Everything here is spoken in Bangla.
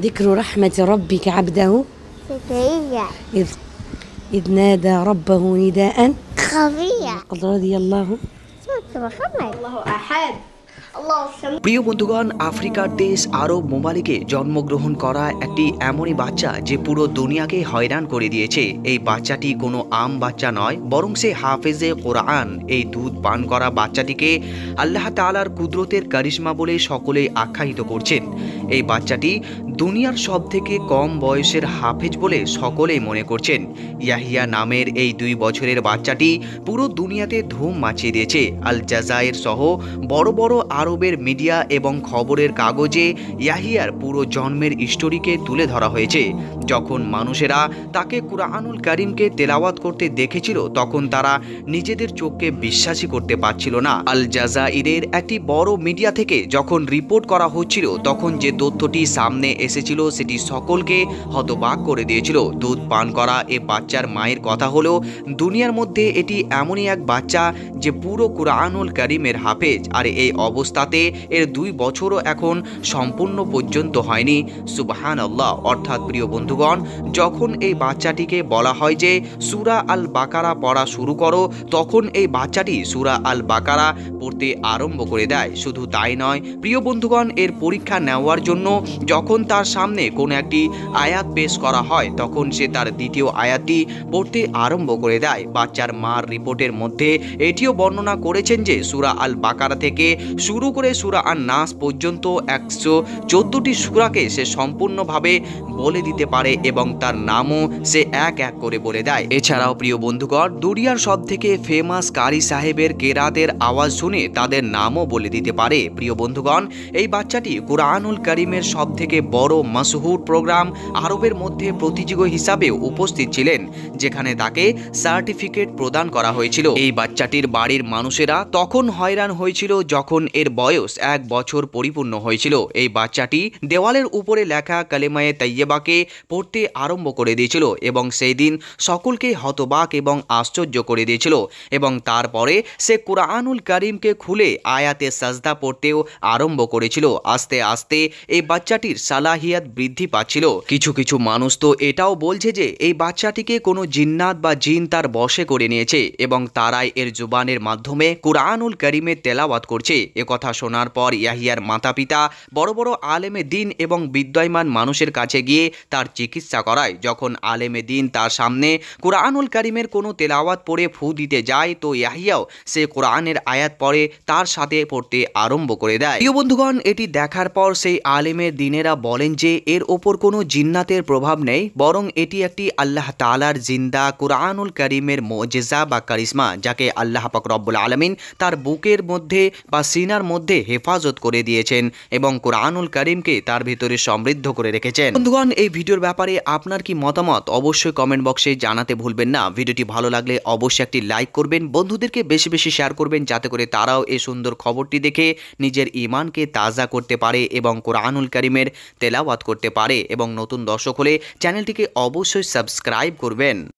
ذكر رحمة ربك عبده إذ, إذ نادى ربه نداء خفيا قد رضي الله الله أحد প্রিয় বন্ধুগণ আফ্রিকার দেশ আরব মোমালিকে জন্মগ্রহণ করা একটি এমনই বাচ্চা যে পুরো দুনিয়াকে হয়রান করে দিয়েছে এই বাচ্চাটি কোনো আম বাচ্চা নয় বরং সে হাফেজে কোরআন এই দুধ পান করা বাচ্চাটিকে আল্লাহ তালার কুদরতের কারিশমা বলে সকলেই আখ্যায়িত করছেন এই বাচ্চাটি দুনিয়ার সব থেকে কম বয়সের হাফেজ বলে সকলেই মনে করছেন ইয়াহিয়া নামের এই দুই বছরের বাচ্চাটি পুরো দুনিয়াতে ধুম মাচিয়ে দিয়েছে আল জাজায়ের সহ বড় বড় আরবের মিডিয়া এবং খবরের কাগজে ইয়াহিয়ার পুরো জন্মের স্টোরিকে তুলে ধরা হয়েছে যখন মানুষেরা তাকে কুরআনুল করিমকে তেলাওয়াত করতে দেখেছিল তখন তারা নিজেদের চোখকে বিশ্বাসই করতে পারছিল না আল জাজাইরের একটি বড় মিডিয়া থেকে যখন রিপোর্ট করা হচ্ছিল তখন যে তথ্যটি সামনে এসেছিল সেটি সকলকে হতবাক করে দিয়েছিল দুধ পান করা এ বাচ্চার মায়ের কথা হলো দুনিয়ার মধ্যে এটি এমনই এক বাচ্চা যে পুরো কুরআনুল করিমের হাফেজ আর এই অবস্থা অবস্থাতে এর দুই বছরও এখন সম্পূর্ণ পর্যন্ত হয়নি সুবাহান আল্লাহ অর্থাৎ প্রিয় বন্ধুগণ যখন এই বাচ্চাটিকে বলা হয় যে সুরা আল বাকারা পড়া শুরু করো তখন এই বাচ্চাটি সুরা আল বাকারা পড়তে আরম্ভ করে দেয় শুধু তাই নয় প্রিয় বন্ধুগণ এর পরীক্ষা নেওয়ার জন্য যখন তার সামনে কোনো একটি আয়াত পেশ করা হয় তখন সে তার দ্বিতীয় আয়াতটি পড়তে আরম্ভ করে দেয় বাচ্চার মার রিপোর্টের মধ্যে এটিও বর্ণনা করেছেন যে সুরা আল বাকারা থেকে শুরু শুরু করে সুরা আর নাস পর্যন্ত একশো চোদ্দোটি সুরাকে সে সম্পূর্ণভাবে বলে দিতে পারে এবং তার নামও সে এক এক করে বলে দেয় এছাড়াও প্রিয় বন্ধুগণ দুরিয়ার সব থেকে ফেমাস কারি সাহেবের কেরাতের আওয়াজ শুনে তাদের নামও বলে দিতে পারে প্রিয় বন্ধুগণ এই বাচ্চাটি কোরআনুল করিমের সব থেকে বড় মাসহুর প্রোগ্রাম আরবের মধ্যে প্রতিযোগী হিসাবে উপস্থিত ছিলেন যেখানে তাকে সার্টিফিকেট প্রদান করা হয়েছিল এই বাচ্চাটির বাড়ির মানুষেরা তখন হয়রান হয়েছিল যখন এর বয়স এক বছর পরিপূর্ণ হয়েছিল এই বাচ্চাটি দেওয়ালের উপরে লেখা কালেমায়ে তাইয়েবাকে পড়তে আরম্ভ করে দিয়েছিল এবং সেই দিন সকলকে হতবাক এবং আশ্চর্য করে দিয়েছিল এবং তারপরে সে কোরআনুল করিমকে খুলে আয়াতে সাজদা পড়তেও আরম্ভ করেছিল আস্তে আস্তে এই বাচ্চাটির সালাহিয়াত বৃদ্ধি পাচ্ছিল কিছু কিছু মানুষ তো এটাও বলছে যে এই বাচ্চাটিকে কোনো জিন্নাত বা জিন তার বসে করে নিয়েছে এবং তারাই এর জুবানের মাধ্যমে কোরআনুল করিমের তেলাওয়াত করছে একথা কথা শোনার পর ইয়াহিয়ার মাতা পিতা বড় বড় আলেমে দিন এবং বিদ্যমান মানুষের কাছে গিয়ে তার চিকিৎসা করায় যখন আলেমে দিন তার সামনে কোরআনুল করিমের কোনো তেলাওয়াত পড়ে ফু দিতে যায় তো ইয়াহিয়াও সে কোরআনের আয়াত পড়ে তার সাথে পড়তে আরম্ভ করে দেয় প্রিয় বন্ধুগণ এটি দেখার পর সেই আলেমের দিনেরা বলেন যে এর ওপর কোনো জিন্নাতের প্রভাব নেই বরং এটি একটি আল্লাহ তালার জিন্দা কোরআনুল করিমের মোজেজা বা কারিশমা যাকে আল্লাহ পাক রব্বুল আলমিন তার বুকের মধ্যে বা সিনার তার মধ্যে হেফাজত করে দিয়েছেন এবং কোরআনুল করিমকে তার ভিতরে সমৃদ্ধ করে রেখেছেন বন্ধুগণ এই ভিডিওর ব্যাপারে আপনার কি মতামত অবশ্যই কমেন্ট বক্সে জানাতে ভুলবেন না ভিডিওটি ভালো লাগলে অবশ্যই একটি লাইক করবেন বন্ধুদেরকে বেশি বেশি শেয়ার করবেন যাতে করে তারাও এই সুন্দর খবরটি দেখে নিজের ইমানকে তাজা করতে পারে এবং কোরআনুল করিমের তেলাওয়াত করতে পারে এবং নতুন দর্শক হলে চ্যানেলটিকে অবশ্যই সাবস্ক্রাইব করবেন